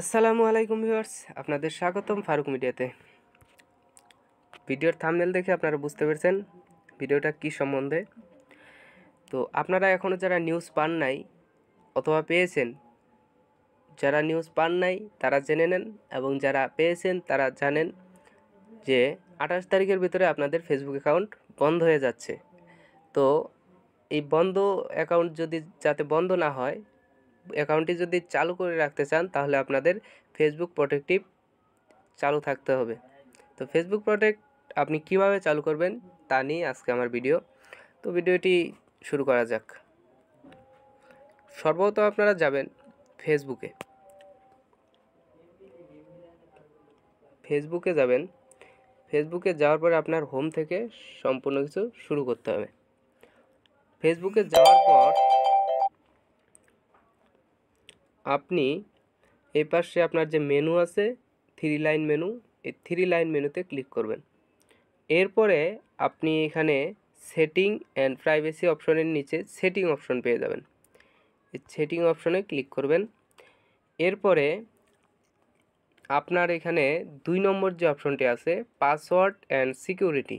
আসসালামু আলাইকুম ভিউয়ার্স আপনাদের স্বাগতম ফারুক মিডিয়াতে ভিডিওর থামনেল দেখে আপনারা বুঝতে পেরেছেন ভিডিওটা কি সম্বন্ধে তো আপনারা এখনও যারা নিউজ পান নাই অথবা পেয়েছেন যারা নিউজ পান নাই তারা জেনে নেন এবং যারা পেয়েছেন তারা জানেন যে আঠাশ তারিখের ভিতরে আপনাদের ফেসবুক অ্যাকাউন্ট বন্ধ হয়ে যাচ্ছে তো এই বন্ধ অ্যাকাউন্ট যদি যাতে বন্ধ না হয় অ্যাকাউন্টটি যদি চালু করে রাখতে চান তাহলে আপনাদের ফেসবুক প্রোটেক্টটি চালু থাকতে হবে তো ফেসবুক প্রোটেক্ট আপনি কিভাবে চালু করবেন তা নিয়ে আজকে আমার ভিডিও তো ভিডিওটি শুরু করা যাক সর্বত আপনারা যাবেন ফেসবুকে ফেসবুকে যাবেন ফেসবুকে যাওয়ার পর আপনার হোম থেকে সম্পূর্ণ কিছু শুরু করতে হবে ফেসবুকে যাওয়ার পর আপনি এই আপনার যে মেনু আছে থ্রি লাইন মেনু এই থ্রি লাইন মেনুতে ক্লিক করবেন এরপরে আপনি এখানে সেটিং অ্যান্ড প্রাইভেসি অপশনের নিচে সেটিং অপশন পেয়ে যাবেন সেটিং অপশনে ক্লিক করবেন এরপরে আপনার এখানে দুই নম্বর যে অপশনটি আছে পাসওয়ার্ড অ্যান্ড সিকিউরিটি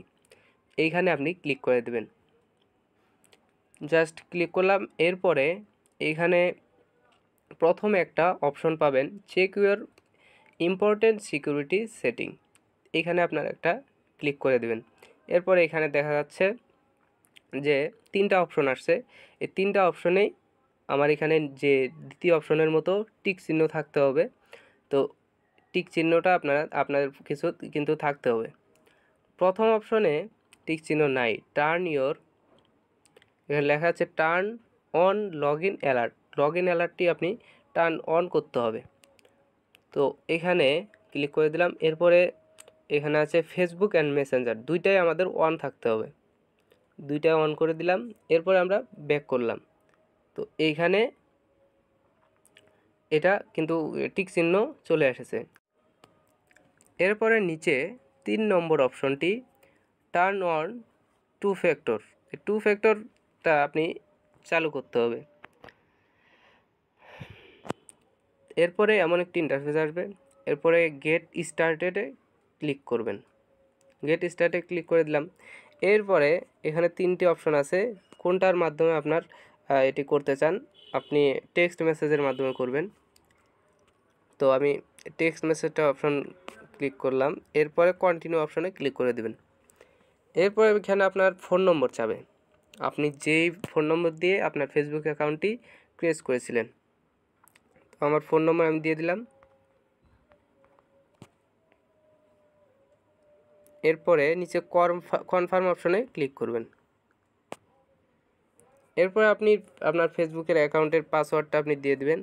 এইখানে আপনি ক্লিক করে দেবেন জাস্ট ক্লিক করলাম এরপরে এখানে প্রথম একটা অপশন পাবেন check your important security setting এখানে আপনার একটা ক্লিক করে দেবেন এরপরে এখানে দেখা যাচ্ছে যে তিনটা অপশন আসছে এই তিনটা অপশনেই আমার এখানে যে দ্বিতীয় অপশনের মতো টিক চিহ্ন থাকতে হবে তো টিক চিহ্নটা আপনারা আপনাদের কিছু কিন্তু থাকতে হবে প্রথম অপশনে টিক চিহ্ন নাই টার্ন ইয়োর এখানে লেখা আছে turn on log in alert log in অ্যালার্টটি আপনি টার্ন অন করতে হবে তো এখানে ক্লিক করে দিলাম এরপরে এখানে আছে ফেসবুক অ্যান্ড মেসেঞ্জার দুইটাই আমাদের অন থাকতে হবে দুইটাই অন করে দিলাম এরপরে আমরা ব্যাক করলাম তো এইখানে এটা কিন্তু টিক চিহ্ন চলে এসেছে এরপরে নিচে তিন নম্বর অপশনটি turn on two factor two ফ্যাক্টরটা আপনি চালু করতে হবে এরপরে এমন একটি ইন্টারফেস আসবে এরপরে গেট স্টার্টেডে ক্লিক করবেন গেট স্টার্টে ক্লিক করে দিলাম এরপরে এখানে তিনটি অপশন আছে কোনটার মাধ্যমে আপনার এটি করতে চান আপনি টেক্সট মেসেজের মাধ্যমে করবেন তো আমি টেক্সট মেসেজটা অপশন ক্লিক করলাম এরপরে কন্টিনিউ অপশনে ক্লিক করে দেবেন এরপরে এখানে আপনার ফোন নম্বর চাবে আপনি যেই ফোন নম্বর দিয়ে আপনার ফেসবুক অ্যাকাউন্টটি ক্রিয়েট করেছিলেন আমার ফোন নম্বর আমি দিয়ে দিলাম এরপরে নিচে কনফার্ম অপশনে ক্লিক করবেন এরপরে আপনি আপনার ফেসবুকের অ্যাকাউন্টের পাসওয়ার্ডটা আপনি দিয়ে দেবেন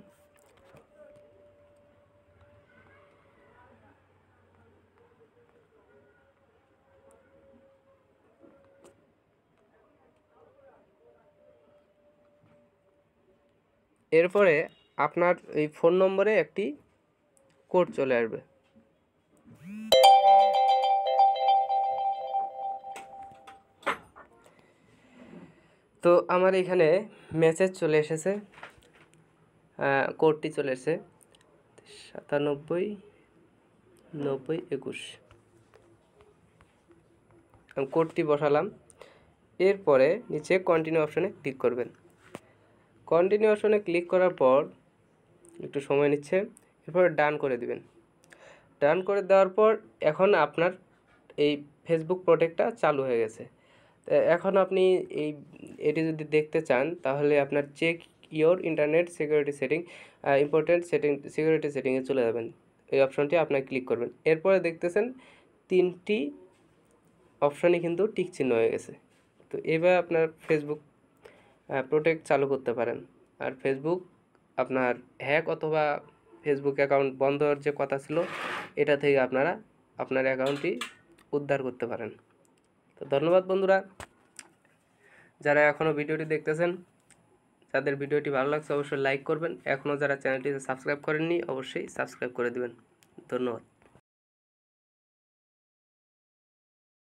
এরপরে আপনার এই ফোন নম্বরে একটি কোড চলে আসবে তো আমার এখানে মেসেজ চলে এসেছে কোডটি চলে এসেছে সাতানব্বই নব্বই একুশ আমি কোডটি বসালাম এরপরে নিচে কন্টিনিউ অপশনে ক্লিক করবেন কন্টিনিউ অপশনে ক্লিক করার পর একটু সময় নিচ্ছে এরপর ডান করে দিবেন ডান করে দেওয়ার পর এখন আপনার এই ফেসবুক প্রোটেক্টটা চালু হয়ে গেছে এখন আপনি এই এটি যদি দেখতে চান তাহলে আপনার check your internet security setting important setting security সেটিংয়ে চলে যাবেন এই অপশনটি আপনাকে ক্লিক করবেন এরপরে দেখতেছেন তিনটি অপশানে কিন্তু টিক চিহ্ন হয়ে গেছে তো এবার আপনার ফেসবুক প্রোটেক্ট চালু করতে পারেন আর ফেসবুক আপনার হ্যাক অথবা ফেসবুক অ্যাকাউন্ট বন্ধর যে কথা ছিল এটা থেকে আপনারা আপনার অ্যাকাউন্টটি উদ্ধার করতে পারেন তো ধন্যবাদ বন্ধুরা যারা এখনও ভিডিওটি দেখতেছেন তাদের ভিডিওটি ভালো লাগছে অবশ্যই লাইক করবেন এখনও যারা চ্যানেলটিতে সাবস্ক্রাইব করেননি অবশ্যই সাবস্ক্রাইব করে দেবেন ধন্যবাদ